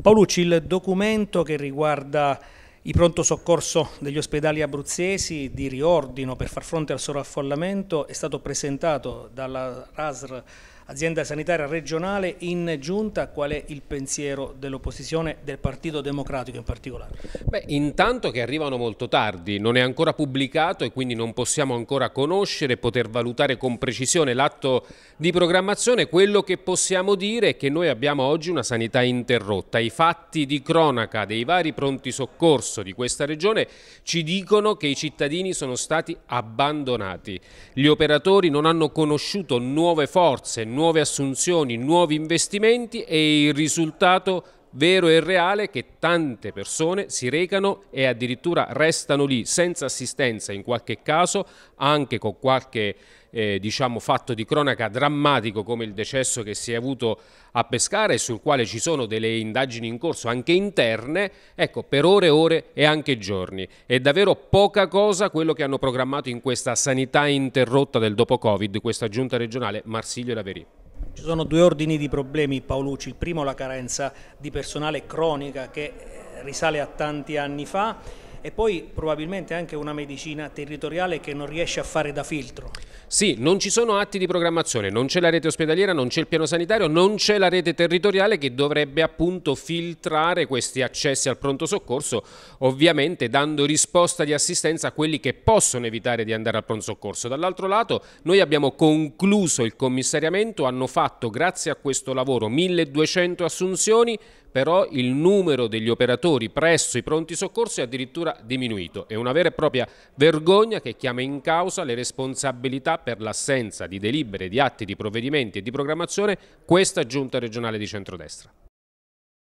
Paolucci, il documento che riguarda i pronto soccorso degli ospedali abruzzesi di riordino per far fronte al sovraffollamento è stato presentato dalla RASR azienda sanitaria regionale in giunta, qual è il pensiero dell'opposizione, del Partito Democratico in particolare? Beh, intanto che arrivano molto tardi, non è ancora pubblicato e quindi non possiamo ancora conoscere e poter valutare con precisione l'atto di programmazione, quello che possiamo dire è che noi abbiamo oggi una sanità interrotta. I fatti di cronaca dei vari pronti soccorso di questa regione ci dicono che i cittadini sono stati abbandonati. Gli operatori non hanno conosciuto nuove forze, nuove assunzioni, nuovi investimenti e il risultato vero e reale che tante persone si recano e addirittura restano lì senza assistenza in qualche caso, anche con qualche eh, diciamo, fatto di cronaca drammatico come il decesso che si è avuto a Pescara sul quale ci sono delle indagini in corso anche interne, ecco, per ore e ore e anche giorni. È davvero poca cosa quello che hanno programmato in questa sanità interrotta del dopo Covid, questa giunta regionale Marsiglio e Laverie. Ci sono due ordini di problemi Paolucci, il primo la carenza di personale cronica che eh, risale a tanti anni fa e poi probabilmente anche una medicina territoriale che non riesce a fare da filtro. Sì, non ci sono atti di programmazione, non c'è la rete ospedaliera, non c'è il piano sanitario, non c'è la rete territoriale che dovrebbe appunto filtrare questi accessi al pronto soccorso, ovviamente dando risposta di assistenza a quelli che possono evitare di andare al pronto soccorso. Dall'altro lato noi abbiamo concluso il commissariamento, hanno fatto grazie a questo lavoro 1200 assunzioni, però il numero degli operatori presso i pronti soccorsi è addirittura diminuito. È una vera e propria vergogna che chiama in causa le responsabilità per l'assenza di delibere, di atti, di provvedimenti e di programmazione questa giunta regionale di centrodestra.